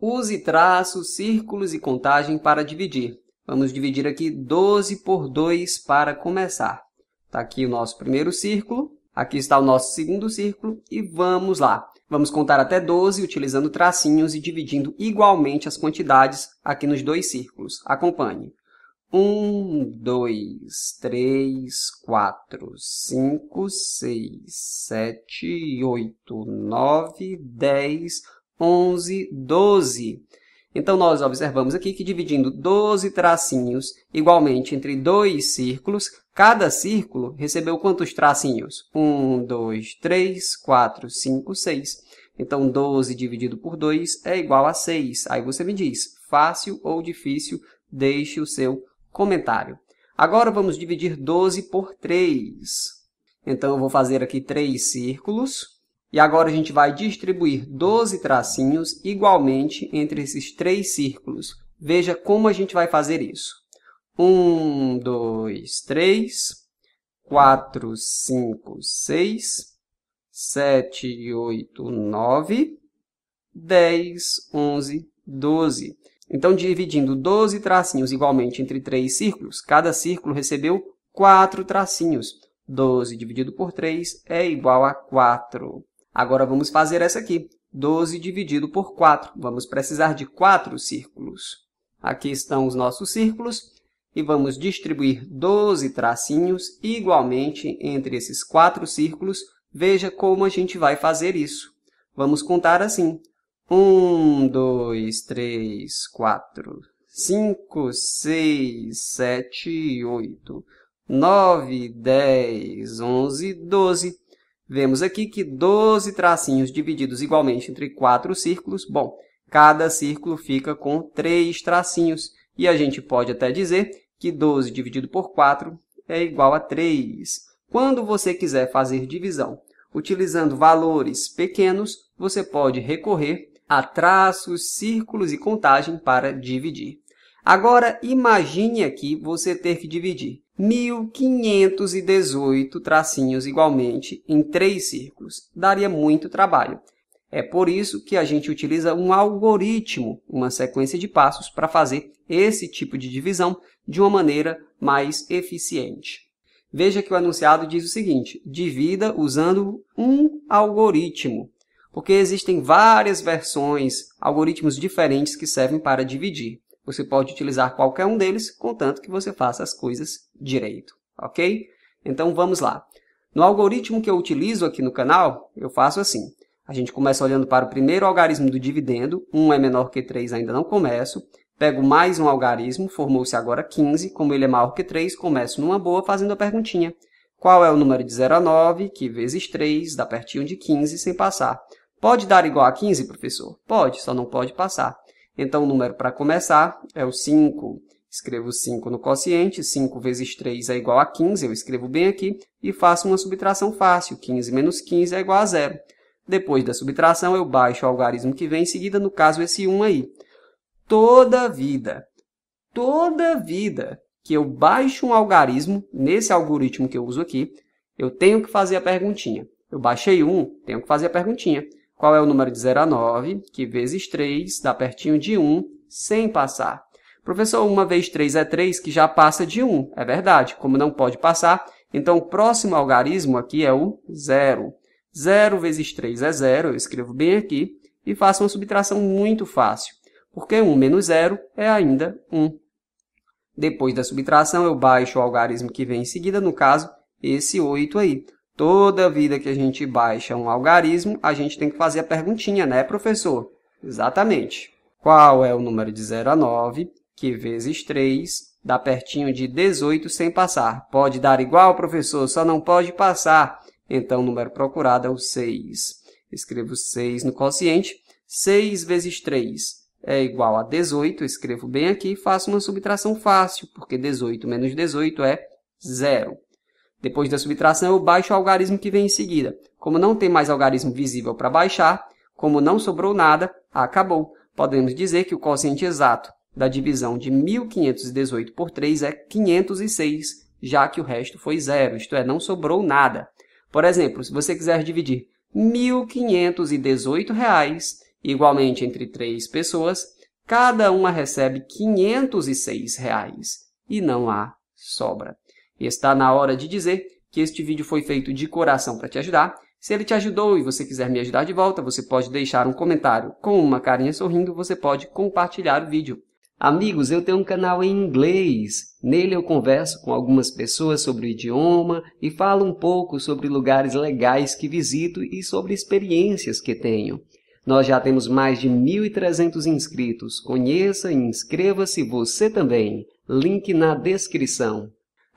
Use traços, círculos e contagem para dividir. Vamos dividir aqui 12 por 2 para começar. Está aqui o nosso primeiro círculo, aqui está o nosso segundo círculo e vamos lá. Vamos contar até 12 utilizando tracinhos e dividindo igualmente as quantidades aqui nos dois círculos. Acompanhe. 1, 2, 3, 4, 5, 6, 7, 8, 9, 10, 11. 11, 12. Então, nós observamos aqui que dividindo 12 tracinhos igualmente entre dois círculos, cada círculo recebeu quantos tracinhos? 1, 2, 3, 4, 5, 6. Então, 12 dividido por 2 é igual a 6. Aí você me diz, fácil ou difícil, deixe o seu comentário. Agora, vamos dividir 12 por 3. Então, eu vou fazer aqui três círculos e agora a gente vai distribuir 12 tracinhos igualmente entre esses três círculos. Veja como a gente vai fazer isso. 1, 2, 3, 4, 5, 6, 7, 8, 9, 10, 11, 12. Então, dividindo 12 tracinhos igualmente entre três círculos, cada círculo recebeu 4 tracinhos. 12 dividido por 3 é igual a 4. Agora vamos fazer essa aqui. 12 dividido por 4. Vamos precisar de 4 círculos. Aqui estão os nossos círculos e vamos distribuir 12 tracinhos igualmente entre esses 4 círculos. Veja como a gente vai fazer isso. Vamos contar assim. 1, 2, 3, 4, 5, 6, 7, 8, 9, 10, 11, 12. Vemos aqui que 12 tracinhos divididos igualmente entre quatro círculos, bom, cada círculo fica com três tracinhos. E a gente pode até dizer que 12 dividido por 4 é igual a 3. Quando você quiser fazer divisão utilizando valores pequenos, você pode recorrer a traços, círculos e contagem para dividir. Agora, imagine aqui você ter que dividir 1518 tracinhos igualmente em três círculos. Daria muito trabalho. É por isso que a gente utiliza um algoritmo, uma sequência de passos, para fazer esse tipo de divisão de uma maneira mais eficiente. Veja que o anunciado diz o seguinte, divida usando um algoritmo, porque existem várias versões, algoritmos diferentes que servem para dividir. Você pode utilizar qualquer um deles, contanto que você faça as coisas direito, ok? Então vamos lá. No algoritmo que eu utilizo aqui no canal, eu faço assim. A gente começa olhando para o primeiro algarismo do dividendo, 1 é menor que 3, ainda não começo. Pego mais um algarismo, formou-se agora 15, como ele é maior que 3, começo numa boa fazendo a perguntinha. Qual é o número de 0 a 9, que vezes 3, dá pertinho de 15, sem passar. Pode dar igual a 15, professor? Pode, só não pode passar. Então, o número para começar é o 5. Escrevo 5 no quociente, 5 vezes 3 é igual a 15, eu escrevo bem aqui, e faço uma subtração fácil, 15 menos 15 é igual a zero. Depois da subtração, eu baixo o algarismo que vem em seguida, no caso esse 1 aí. Toda vida, toda vida que eu baixo um algarismo, nesse algoritmo que eu uso aqui, eu tenho que fazer a perguntinha. Eu baixei 1, tenho que fazer a perguntinha. Qual é o número de 0 a 9, que vezes 3 dá pertinho de 1, sem passar. Professor, 1 vezes 3 é 3, que já passa de 1. É verdade, como não pode passar, então o próximo algarismo aqui é o 0. 0 vezes 3 é 0, eu escrevo bem aqui, e faço uma subtração muito fácil, porque 1 menos 0 é ainda 1. Depois da subtração, eu baixo o algarismo que vem em seguida, no caso, esse 8 aí. Toda vida que a gente baixa um algarismo, a gente tem que fazer a perguntinha, né, professor? Exatamente. Qual é o número de 0 a 9, que vezes 3 dá pertinho de 18 sem passar? Pode dar igual, professor, só não pode passar. Então, o número procurado é o 6. Escrevo 6 no quociente. 6 vezes 3 é igual a 18. Escrevo bem aqui e faço uma subtração fácil, porque 18 menos 18 é 0. Depois da subtração, eu baixo o algarismo que vem em seguida. Como não tem mais algarismo visível para baixar, como não sobrou nada, acabou. Podemos dizer que o quociente exato da divisão de 1518 por 3 é 506, já que o resto foi zero, isto é, não sobrou nada. Por exemplo, se você quiser dividir R$ 1.518, reais, igualmente entre três pessoas, cada uma recebe R$ 506 reais, e não há sobra está na hora de dizer que este vídeo foi feito de coração para te ajudar. Se ele te ajudou e você quiser me ajudar de volta, você pode deixar um comentário com uma carinha sorrindo, você pode compartilhar o vídeo. Amigos, eu tenho um canal em inglês. Nele eu converso com algumas pessoas sobre o idioma e falo um pouco sobre lugares legais que visito e sobre experiências que tenho. Nós já temos mais de 1.300 inscritos. Conheça e inscreva-se você também. Link na descrição.